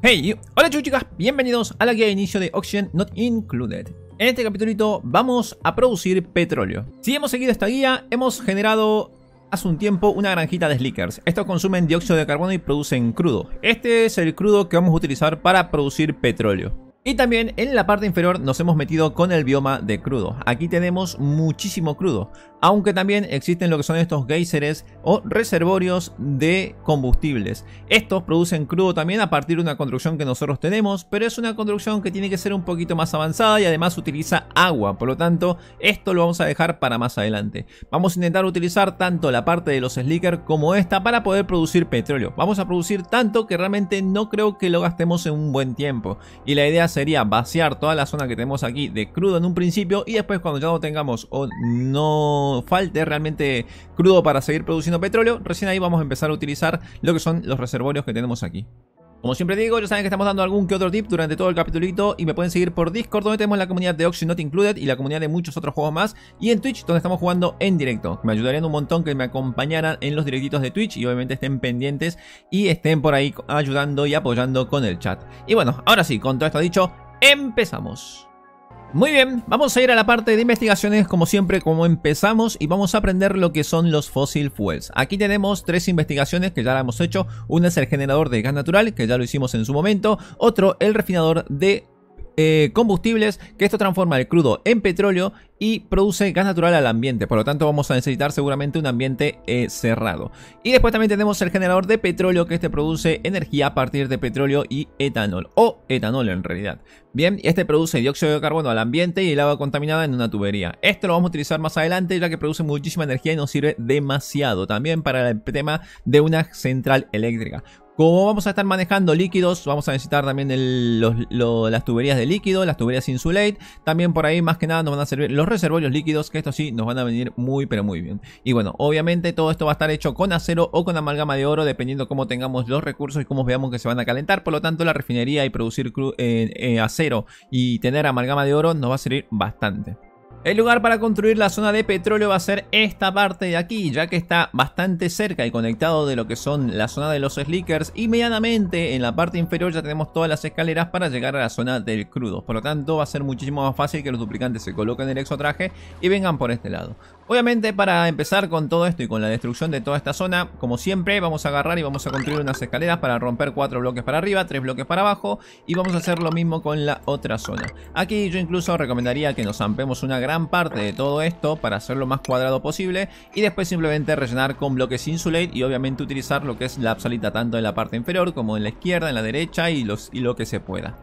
Hey, hola chicos bienvenidos a la guía de inicio de Oxygen Not Included. En este capítulo vamos a producir petróleo. Si hemos seguido esta guía, hemos generado hace un tiempo una granjita de slickers. Estos consumen dióxido de carbono y producen crudo. Este es el crudo que vamos a utilizar para producir petróleo. Y también en la parte inferior nos hemos metido con el bioma de crudo. Aquí tenemos muchísimo crudo, aunque también existen lo que son estos geysers o reservorios de combustibles. Estos producen crudo también a partir de una construcción que nosotros tenemos, pero es una construcción que tiene que ser un poquito más avanzada y además utiliza agua, por lo tanto esto lo vamos a dejar para más adelante. Vamos a intentar utilizar tanto la parte de los slickers como esta para poder producir petróleo. Vamos a producir tanto que realmente no creo que lo gastemos en un buen tiempo y la idea es sería vaciar toda la zona que tenemos aquí de crudo en un principio y después cuando ya no tengamos o no falte realmente crudo para seguir produciendo petróleo, recién ahí vamos a empezar a utilizar lo que son los reservorios que tenemos aquí. Como siempre digo, ya saben que estamos dando algún que otro tip durante todo el capitulito y me pueden seguir por Discord donde tenemos la comunidad de Oxy Not Included y la comunidad de muchos otros juegos más y en Twitch donde estamos jugando en directo. Me ayudarían un montón que me acompañaran en los directitos de Twitch y obviamente estén pendientes y estén por ahí ayudando y apoyando con el chat. Y bueno, ahora sí, con todo esto dicho, empezamos. Muy bien, vamos a ir a la parte de investigaciones como siempre como empezamos y vamos a aprender lo que son los fossil fuels. Aquí tenemos tres investigaciones que ya la hemos hecho, una es el generador de gas natural que ya lo hicimos en su momento, otro el refinador de eh, combustibles, que esto transforma el crudo en petróleo y produce gas natural al ambiente. Por lo tanto, vamos a necesitar seguramente un ambiente eh, cerrado. Y después también tenemos el generador de petróleo, que este produce energía a partir de petróleo y etanol, o etanol en realidad. Bien, este produce dióxido de carbono al ambiente y el agua contaminada en una tubería. Esto lo vamos a utilizar más adelante, ya que produce muchísima energía y nos sirve demasiado. También para el tema de una central eléctrica. Como vamos a estar manejando líquidos, vamos a necesitar también las tuberías de líquido, las tuberías insulate. También por ahí más que nada nos van a servir los reservorios líquidos, que esto sí nos van a venir muy pero muy bien. Y bueno, obviamente todo esto va a estar hecho con acero o con amalgama de oro, dependiendo cómo tengamos los recursos y cómo veamos que se van a calentar. Por lo tanto, la refinería y producir eh, eh, acero y tener amalgama de oro nos va a servir bastante. El lugar para construir la zona de petróleo va a ser esta parte de aquí, ya que está bastante cerca y conectado de lo que son la zona de los slickers y medianamente en la parte inferior ya tenemos todas las escaleras para llegar a la zona del crudo. Por lo tanto va a ser muchísimo más fácil que los duplicantes se coloquen el exotraje y vengan por este lado. Obviamente para empezar con todo esto y con la destrucción de toda esta zona, como siempre vamos a agarrar y vamos a construir unas escaleras para romper cuatro bloques para arriba, tres bloques para abajo y vamos a hacer lo mismo con la otra zona. Aquí yo incluso recomendaría que nos ampemos una gran parte de todo esto para hacerlo más cuadrado posible y después simplemente rellenar con bloques insulate y obviamente utilizar lo que es la absoluta tanto en la parte inferior como en la izquierda, en la derecha y, y lo que se pueda.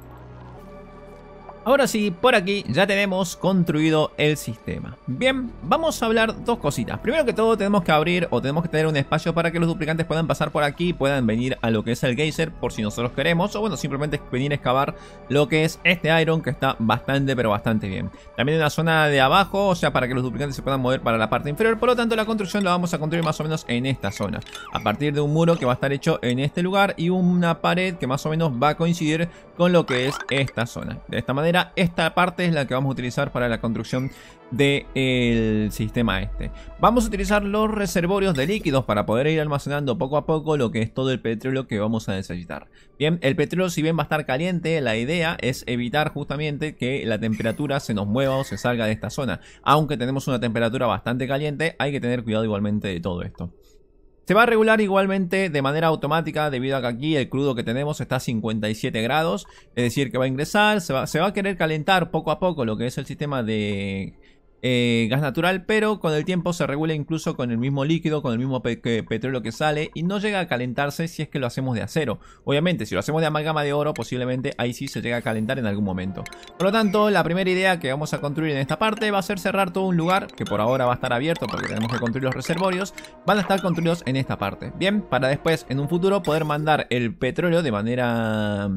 Ahora sí, por aquí ya tenemos construido el sistema. Bien, vamos a hablar dos cositas. Primero que todo tenemos que abrir o tenemos que tener un espacio para que los duplicantes puedan pasar por aquí, y puedan venir a lo que es el geyser por si nosotros queremos, o bueno, simplemente venir a excavar lo que es este iron que está bastante pero bastante bien. También una zona de abajo, o sea, para que los duplicantes se puedan mover para la parte inferior, por lo tanto la construcción la vamos a construir más o menos en esta zona. A partir de un muro que va a estar hecho en este lugar y una pared que más o menos va a coincidir con lo que es esta zona. De esta manera esta parte es la que vamos a utilizar para la construcción del sistema este. Vamos a utilizar los reservorios de líquidos para poder ir almacenando poco a poco lo que es todo el petróleo que vamos a necesitar. Bien, el petróleo si bien va a estar caliente, la idea es evitar justamente que la temperatura se nos mueva o se salga de esta zona. Aunque tenemos una temperatura bastante caliente, hay que tener cuidado igualmente de todo esto. Se va a regular igualmente de manera automática debido a que aquí el crudo que tenemos está a 57 grados, es decir que va a ingresar, se va, se va a querer calentar poco a poco lo que es el sistema de eh, gas natural, pero con el tiempo se regula incluso con el mismo líquido, con el mismo petróleo que sale y no llega a calentarse si es que lo hacemos de acero. Obviamente, si lo hacemos de amalgama de oro, posiblemente ahí sí se llega a calentar en algún momento. Por lo tanto, la primera idea que vamos a construir en esta parte va a ser cerrar todo un lugar que por ahora va a estar abierto porque tenemos que construir los reservorios, van a estar construidos en esta parte. Bien, para después, en un futuro, poder mandar el petróleo de manera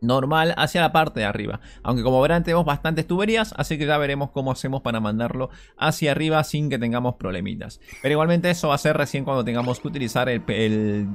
normal hacia la parte de arriba. Aunque como verán tenemos bastantes tuberías, así que ya veremos cómo hacemos para mandarlo hacia arriba sin que tengamos problemitas. Pero igualmente eso va a ser recién cuando tengamos que utilizar el, el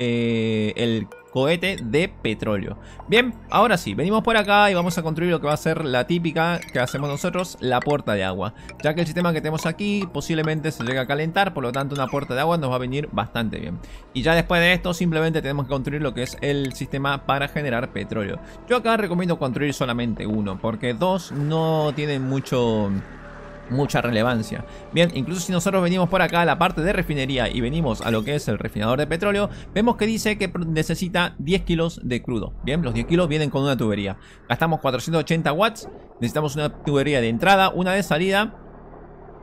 eh, el cohete de petróleo. Bien, ahora sí, venimos por acá y vamos a construir lo que va a ser la típica que hacemos nosotros, la puerta de agua. Ya que el sistema que tenemos aquí posiblemente se llegue a calentar, por lo tanto una puerta de agua nos va a venir bastante bien. Y ya después de esto simplemente tenemos que construir lo que es el sistema para generar petróleo. Yo acá recomiendo construir solamente uno, porque dos no tienen mucho mucha relevancia. Bien, incluso si nosotros venimos por acá a la parte de refinería y venimos a lo que es el refinador de petróleo, vemos que dice que necesita 10 kilos de crudo. Bien, los 10 kilos vienen con una tubería. Gastamos 480 watts, necesitamos una tubería de entrada, una de salida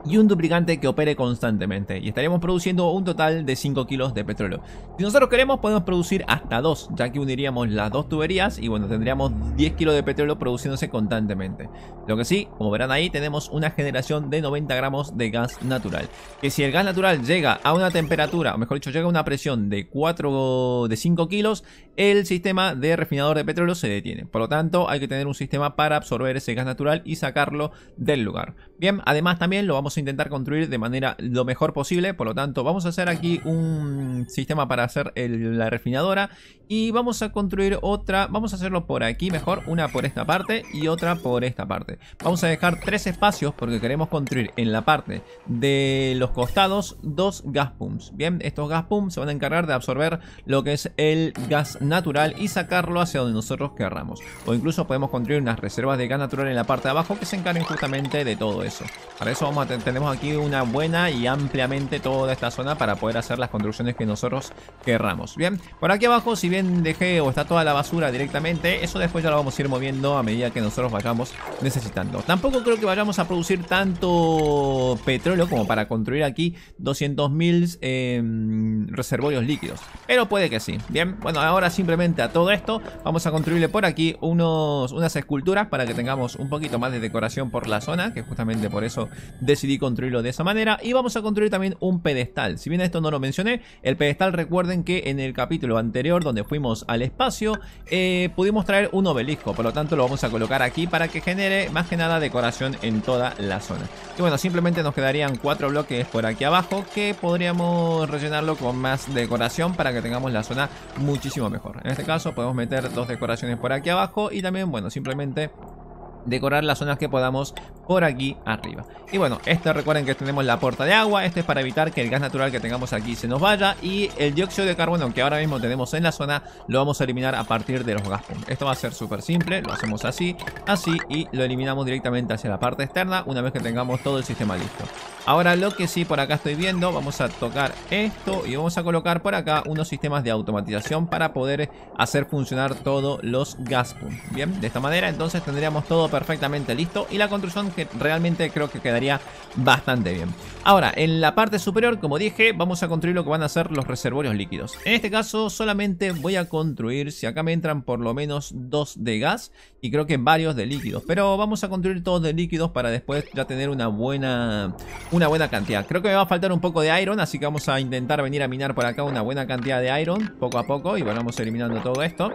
y un duplicante que opere constantemente y estaríamos produciendo un total de 5 kilos de petróleo. Si nosotros queremos podemos producir hasta 2 ya que uniríamos las dos tuberías y bueno tendríamos 10 kilos de petróleo produciéndose constantemente. Lo que sí, como verán ahí tenemos una generación de 90 gramos de gas natural. Que si el gas natural llega a una temperatura, o mejor dicho llega a una presión de 4 de 5 kilos, el sistema de refinador de petróleo se detiene. Por lo tanto hay que tener un sistema para absorber ese gas natural y sacarlo del lugar. Bien, además también lo vamos intentar construir de manera lo mejor posible. Por lo tanto, vamos a hacer aquí un sistema para hacer la refinadora. Y vamos a construir otra, vamos a hacerlo por aquí mejor, una por esta parte y otra por esta parte. Vamos a dejar tres espacios porque queremos construir en la parte de los costados dos gas pumps. Bien, estos gas pumps se van a encargar de absorber lo que es el gas natural y sacarlo hacia donde nosotros querramos. O incluso podemos construir unas reservas de gas natural en la parte de abajo que se encarguen justamente de todo eso. Para eso vamos a tenemos aquí una buena y ampliamente toda esta zona para poder hacer las construcciones que nosotros querramos. Bien, por aquí abajo, si bien dejé o está toda la basura directamente, eso después ya lo vamos a ir moviendo a medida que nosotros vayamos necesitando. Tampoco creo que vayamos a producir tanto petróleo como para construir aquí 200.000 eh, em, reservorios líquidos. Pero puede que sí. Bien, bueno, ahora simplemente a todo esto vamos a construirle por aquí unos, unas esculturas para que tengamos un poquito más de decoración por la zona, que justamente por eso decidí construirlo de esa manera. Y vamos a construir también un pedestal. Si bien esto no lo mencioné, el pedestal recuerden que en el capítulo anterior donde fuimos al espacio eh, pudimos traer un obelisco. Por lo tanto lo vamos a colocar aquí para que genere más que nada decoración en toda la zona. Y bueno, simplemente nos quedarían cuatro bloques por aquí abajo que podríamos rellenarlo con más decoración para que tengamos la zona muchísimo mejor. En este caso podemos meter dos decoraciones por aquí abajo y también, bueno, simplemente decorar las zonas que podamos por aquí arriba. Y bueno, esto recuerden que tenemos la puerta de agua, Este es para evitar que el gas natural que tengamos aquí se nos vaya y el dióxido de carbono que ahora mismo tenemos en la zona lo vamos a eliminar a partir de los gas pumps Esto va a ser súper simple, lo hacemos así, así y lo eliminamos directamente hacia la parte externa una vez que tengamos todo el sistema listo. Ahora lo que sí por acá estoy viendo, vamos a tocar esto y vamos a colocar por acá unos sistemas de automatización para poder hacer funcionar todos los gas pumps Bien, de esta manera entonces tendríamos todo perfectamente listo y la construcción que realmente creo que quedaría bastante bien. Ahora, en la parte superior, como dije, vamos a construir lo que van a ser los reservorios líquidos. En este caso, solamente voy a construir, si acá me entran por lo menos dos de gas y creo que varios de líquidos. Pero vamos a construir todos de líquidos para después ya tener una buena, una buena cantidad. Creo que me va a faltar un poco de iron, así que vamos a intentar venir a minar por acá una buena cantidad de iron, poco a poco, y vamos eliminando todo esto.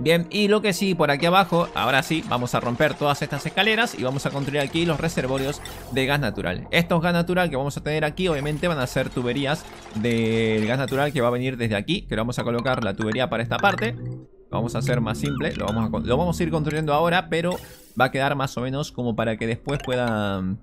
Bien, y lo que sí, por aquí abajo, ahora sí, vamos a romper todas estas escaleras y vamos a construir aquí los reservorios de gas natural. Estos gas natural que vamos a tener aquí, obviamente van a ser tuberías del gas natural que va a venir desde aquí, que vamos a colocar la tubería para esta parte. vamos a hacer más simple, lo vamos a, lo vamos a ir construyendo ahora, pero va a quedar más o menos como para que después puedan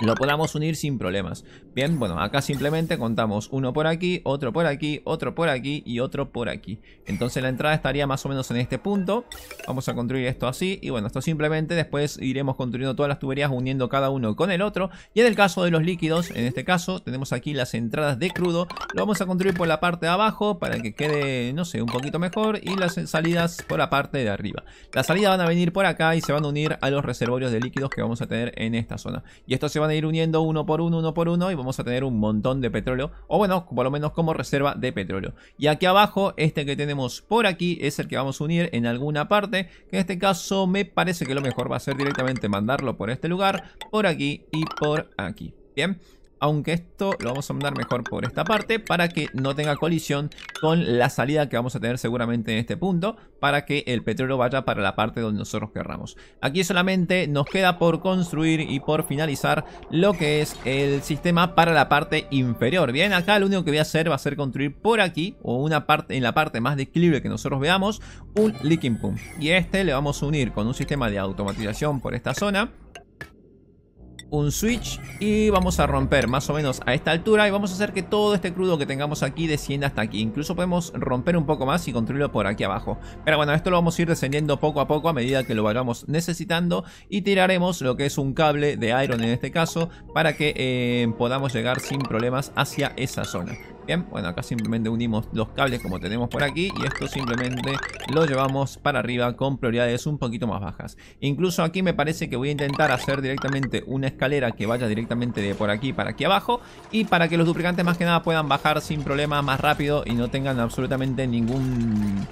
lo podamos unir sin problemas. Bien, bueno, acá simplemente contamos uno por aquí, otro por aquí, otro por aquí y otro por aquí. Entonces la entrada estaría más o menos en este punto. Vamos a construir esto así y bueno, esto simplemente después iremos construyendo todas las tuberías uniendo cada uno con el otro. Y en el caso de los líquidos, en este caso tenemos aquí las entradas de crudo. Lo vamos a construir por la parte de abajo para que quede, no sé, un poquito mejor y las salidas por la parte de arriba. Las salidas van a venir por acá y se van a unir a los reservorios de líquidos que vamos a tener en esta zona. Y esto se va van a ir uniendo uno por uno, uno por uno y vamos a tener un montón de petróleo. O bueno, por lo menos como reserva de petróleo. Y aquí abajo, este que tenemos por aquí es el que vamos a unir en alguna parte. Que en este caso me parece que lo mejor va a ser directamente mandarlo por este lugar, por aquí y por aquí. Bien aunque esto lo vamos a mandar mejor por esta parte para que no tenga colisión con la salida que vamos a tener seguramente en este punto para que el petróleo vaya para la parte donde nosotros querramos. Aquí solamente nos queda por construir y por finalizar lo que es el sistema para la parte inferior. Bien, acá lo único que voy a hacer va a ser construir por aquí o una parte en la parte más equilibrio que nosotros veamos un leaking pump. Y este le vamos a unir con un sistema de automatización por esta zona un switch y vamos a romper más o menos a esta altura y vamos a hacer que todo este crudo que tengamos aquí descienda hasta aquí. Incluso podemos romper un poco más y construirlo por aquí abajo. Pero bueno, esto lo vamos a ir descendiendo poco a poco a medida que lo vayamos necesitando y tiraremos lo que es un cable de iron en este caso para que eh, podamos llegar sin problemas hacia esa zona. Bien, bueno, acá simplemente unimos los cables como tenemos por aquí y esto simplemente lo llevamos para arriba con prioridades un poquito más bajas. Incluso aquí me parece que voy a intentar hacer directamente una escalera que vaya directamente de por aquí para aquí abajo y para que los duplicantes más que nada puedan bajar sin problema más rápido y no tengan absolutamente ningún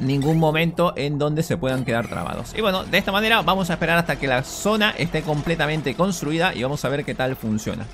ningún momento en donde se puedan quedar trabados. Y bueno, de esta manera vamos a esperar hasta que la zona esté completamente construida y vamos a ver qué tal funciona.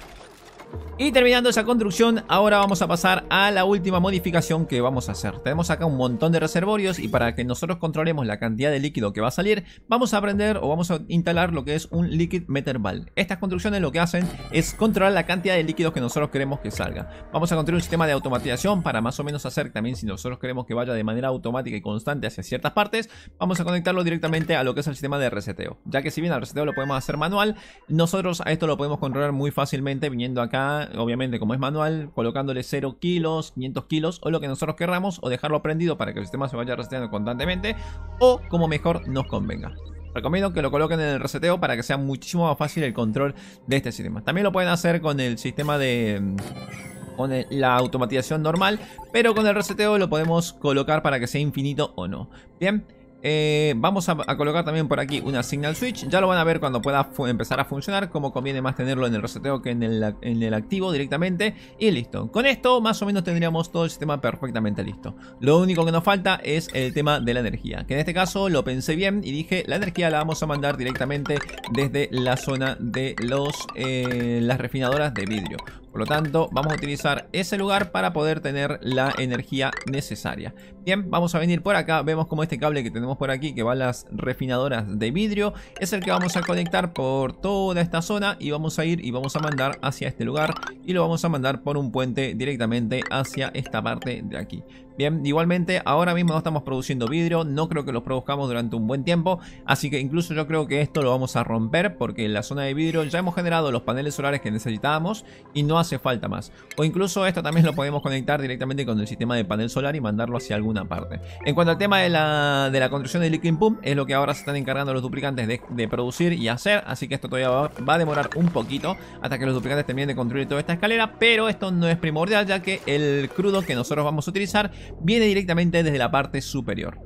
Y terminando esa construcción, ahora vamos a pasar a la última modificación que vamos a hacer. Tenemos acá un montón de reservorios y para que nosotros controlemos la cantidad de líquido que va a salir, vamos a aprender o vamos a instalar lo que es un Liquid Meter ball Estas construcciones lo que hacen es controlar la cantidad de líquidos que nosotros queremos que salga. Vamos a construir un sistema de automatización para más o menos hacer también si nosotros queremos que vaya de manera automática y constante hacia ciertas partes, vamos a conectarlo directamente a lo que es el sistema de reseteo. Ya que si bien al reseteo lo podemos hacer manual, nosotros a esto lo podemos controlar muy fácilmente viniendo acá obviamente como es manual, colocándole 0 kilos, 500 kilos o lo que nosotros querramos, o dejarlo prendido para que el sistema se vaya reseteando constantemente, o como mejor nos convenga. Recomiendo que lo coloquen en el reseteo para que sea muchísimo más fácil el control de este sistema. También lo pueden hacer con el sistema de mm, con la automatización normal, pero con el reseteo lo podemos colocar para que sea infinito o no. Bien, eh, vamos a, colocar también por aquí una signal switch. Ya lo van a ver cuando pueda empezar a funcionar. Como conviene más tenerlo en el reseteo que en el, activo directamente. Y listo. Con esto más o menos tendríamos todo el sistema perfectamente listo. Lo único que nos falta es el tema de la energía. Que en este caso lo pensé bien y dije la energía la vamos a mandar directamente desde la zona de los, eh, las refinadoras de vidrio. Por lo tanto, vamos a utilizar ese lugar para poder tener la energía necesaria. Bien, vamos a venir por acá. Vemos como este cable que tenemos por aquí, que va a las refinadoras de vidrio, es el que vamos a conectar por toda esta zona y vamos a ir y vamos a mandar hacia este lugar y lo vamos a mandar por un puente directamente hacia esta parte de aquí. Bien, igualmente ahora mismo no estamos produciendo vidrio, no creo que lo produzcamos durante un buen tiempo, así que incluso yo creo que esto lo vamos a romper porque en la zona de vidrio ya hemos generado los paneles solares que necesitábamos y no hace falta más. O incluso esto también lo podemos conectar directamente con el sistema de panel solar y mandarlo hacia alguna parte. En cuanto al tema de la, construcción de Liquid Pump, es lo que ahora se están encargando los duplicantes de, producir y hacer, así que esto todavía va, va, a demorar un poquito hasta que los duplicantes terminen de construir toda esta escalera, pero esto no es primordial ya que el crudo que nosotros vamos a utilizar viene directamente desde la parte superior.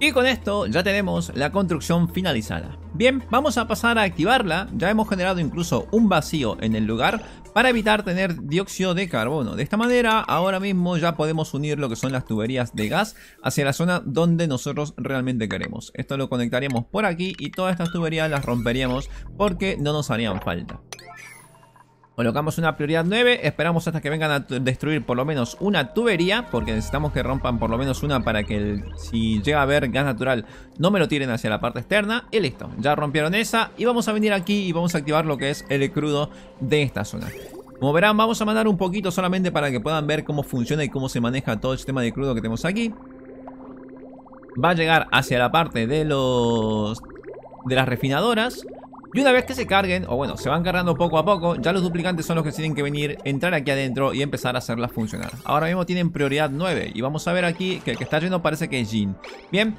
Y con esto ya tenemos la construcción finalizada. Bien, vamos a pasar a activarla, ya hemos generado incluso un vacío en el lugar para evitar tener dióxido de carbono. De esta manera ahora mismo ya podemos unir lo que son las tuberías de gas hacia la zona donde nosotros realmente queremos. Esto lo conectaríamos por aquí y todas estas tuberías las romperíamos porque no nos harían falta. Colocamos una prioridad 9, esperamos hasta que vengan a destruir por lo menos una tubería, porque necesitamos que rompan por lo menos una para que si llega a haber gas natural no me lo tiren hacia la parte externa. Y listo, ya rompieron esa y vamos a venir aquí y vamos a activar lo que es el crudo de esta zona. Como verán, vamos a mandar un poquito solamente para que puedan ver cómo funciona y cómo se maneja todo el sistema de crudo que tenemos aquí. Va a llegar hacia la parte de los... de las refinadoras. Y una vez que se carguen, o bueno, se van cargando poco a poco, ya los duplicantes son los que tienen que venir, entrar aquí adentro y empezar a hacerlas funcionar. Ahora mismo tienen prioridad 9 y vamos a ver aquí que el que está yendo parece que es Jin. Bien,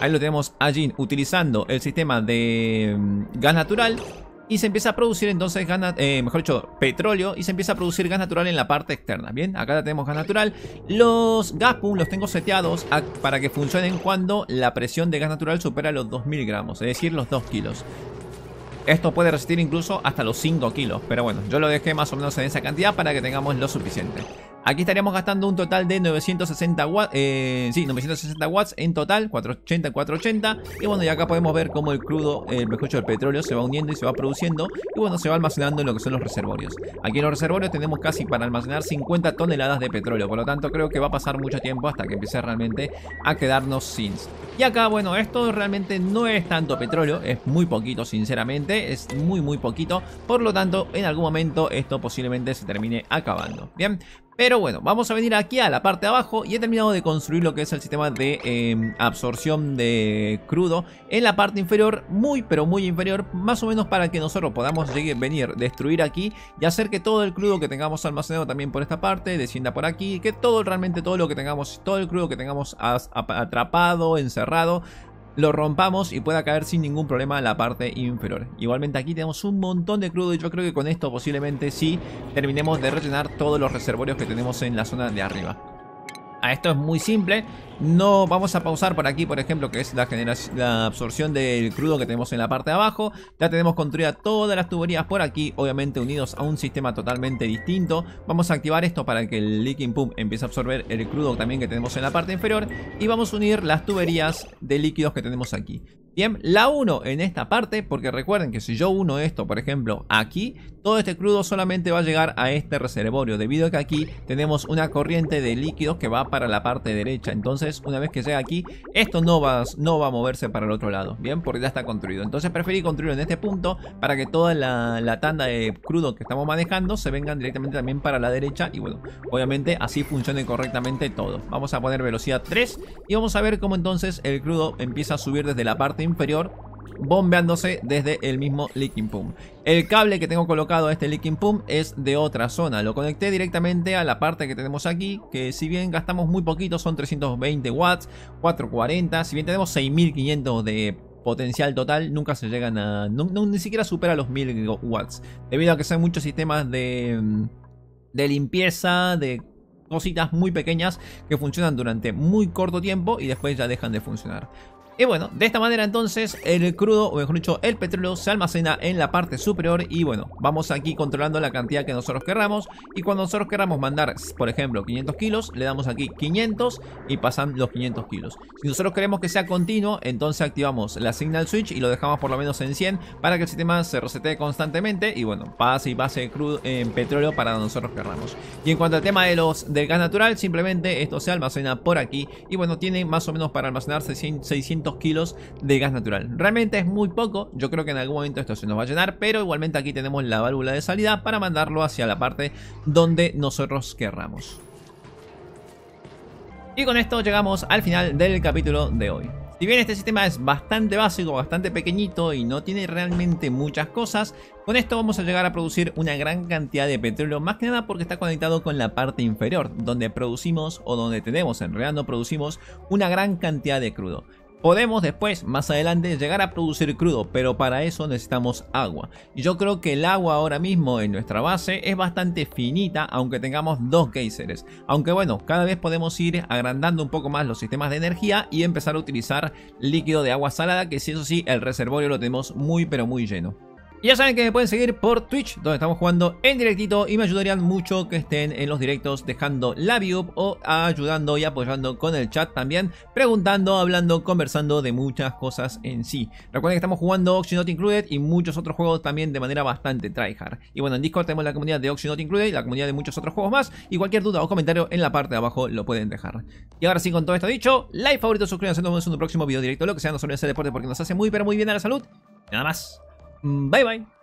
ahí lo tenemos a Jin utilizando el sistema de mm, gas natural y se empieza a producir entonces gas, eh, mejor dicho, petróleo y se empieza a producir gas natural en la parte externa. Bien, acá tenemos gas natural. Los gas los tengo seteados para que funcionen cuando la presión de gas natural supera los 2000 gramos, es decir, los 2 kilos. Esto puede resistir incluso hasta los 5 kilos, pero bueno, yo lo dejé más o menos en esa cantidad para que tengamos lo suficiente. Aquí estaríamos gastando un total de 960 watts, eh, sí, 960 watts en total, 480, 480. Y bueno, y acá podemos ver cómo el crudo, el escucho del petróleo se va uniendo y se va produciendo. Y bueno, se va almacenando en lo que son los reservorios. Aquí en los reservorios tenemos casi para almacenar 50 toneladas de petróleo. Por lo tanto, creo que va a pasar mucho tiempo hasta que empiece realmente a quedarnos sin. Y acá, bueno, esto realmente no es tanto petróleo, es muy poquito, sinceramente, es muy, muy poquito. Por lo tanto, en algún momento esto posiblemente se termine acabando. Bien, pero bueno, vamos a venir aquí a la parte de abajo y he terminado de construir lo que es el sistema de em, absorción de crudo en la parte inferior, muy pero muy inferior, más o menos para que nosotros podamos llegue, venir, destruir aquí y hacer que todo el crudo que tengamos almacenado también por esta parte descienda por aquí, que todo realmente todo lo que tengamos, todo el crudo que tengamos atrapado, encerrado, lo rompamos y pueda caer sin ningún problema la parte inferior. Igualmente aquí tenemos un montón de crudo y yo creo que con esto posiblemente sí terminemos de rellenar todos los reservorios que tenemos en la zona de arriba a esto es muy simple. No vamos a pausar por aquí, por ejemplo, que es la, generación, la absorción del crudo que tenemos en la parte de abajo. Ya tenemos construidas todas las tuberías por aquí, obviamente unidos a un sistema totalmente distinto. Vamos a activar esto para que el leaking pump empiece a absorber el crudo también que tenemos en la parte inferior. Y vamos a unir las tuberías de líquidos que tenemos aquí. Bien, la uno en esta parte, porque recuerden que si yo uno esto, por ejemplo, aquí, todo este crudo solamente va a llegar a este reservorio, debido a que aquí tenemos una corriente de líquidos que va para la parte derecha. Entonces, una vez que llega aquí, esto no va, no va a moverse para el otro lado, bien, porque ya está construido. Entonces, preferí construirlo en este punto para que toda la, tanda de crudo que estamos manejando se vengan directamente también para la derecha. Y bueno, obviamente así funcione correctamente todo. Vamos a poner velocidad 3 y vamos a ver cómo entonces el crudo empieza a subir desde la parte inferior bombeándose desde el mismo leaking pump. El cable que tengo colocado a este leaking pump es de otra zona. Lo conecté directamente a la parte que tenemos aquí, que si bien gastamos muy poquito, son 320 watts, 440, si bien tenemos 6500 de potencial total, nunca se llegan a... ni siquiera supera los 1000 watts. Debido a que son muchos sistemas de... Mm, de limpieza, de cositas muy pequeñas que funcionan durante muy corto tiempo y después ya dejan de funcionar. Y bueno, de esta manera entonces el crudo, o mejor dicho, el petróleo se almacena en la parte superior y bueno, vamos aquí controlando la cantidad que nosotros querramos y cuando nosotros queramos mandar, por ejemplo, 500 kilos, le damos aquí 500 y pasan los 500 kilos. Si nosotros queremos que sea continuo, entonces activamos la signal switch y lo dejamos por lo menos en 100 para que el sistema se resete constantemente y bueno, pase y pase crudo en petróleo para nosotros querramos. Y en cuanto al tema de los del gas natural, simplemente esto se almacena por aquí y bueno, tiene más o menos para almacenar 600 kilos de gas natural. Realmente es muy poco, yo creo que en algún momento esto se nos va a llenar, pero igualmente aquí tenemos la válvula de salida para mandarlo hacia la parte donde nosotros querramos. Y con esto llegamos al final del capítulo de hoy. Si bien este sistema es bastante básico, bastante pequeñito y no tiene realmente muchas cosas, con esto vamos a llegar a producir una gran cantidad de petróleo, más que nada porque está conectado con la parte inferior, donde producimos o donde tenemos, en realidad no producimos, una gran cantidad de crudo. Podemos después, más adelante, llegar a producir crudo, pero para eso necesitamos agua. Y yo creo que el agua ahora mismo en nuestra base es bastante finita, aunque tengamos dos geysers. Aunque bueno, cada vez podemos ir agrandando un poco más los sistemas de energía y empezar a utilizar líquido de agua salada, que si eso sí, el reservorio lo tenemos muy pero muy lleno. Y ya saben que me pueden seguir por Twitch, donde estamos jugando en directito y me ayudarían mucho que estén en los directos dejando la view o ayudando y apoyando con el chat también, preguntando, hablando, conversando de muchas cosas en sí. Recuerden que estamos jugando Oxy Not Included y muchos otros juegos también de manera bastante tryhard. Y bueno, en Discord tenemos la comunidad de Oxy Not Included y la comunidad de muchos otros juegos más y cualquier duda o comentario en la parte de abajo lo pueden dejar. Y ahora sí, con todo esto dicho, like favorito, suscríbanse, nos vemos en un próximo video directo, lo que sea, no sobre ese deporte porque nos hace muy pero muy bien a la salud. nada más. 嗯，拜拜。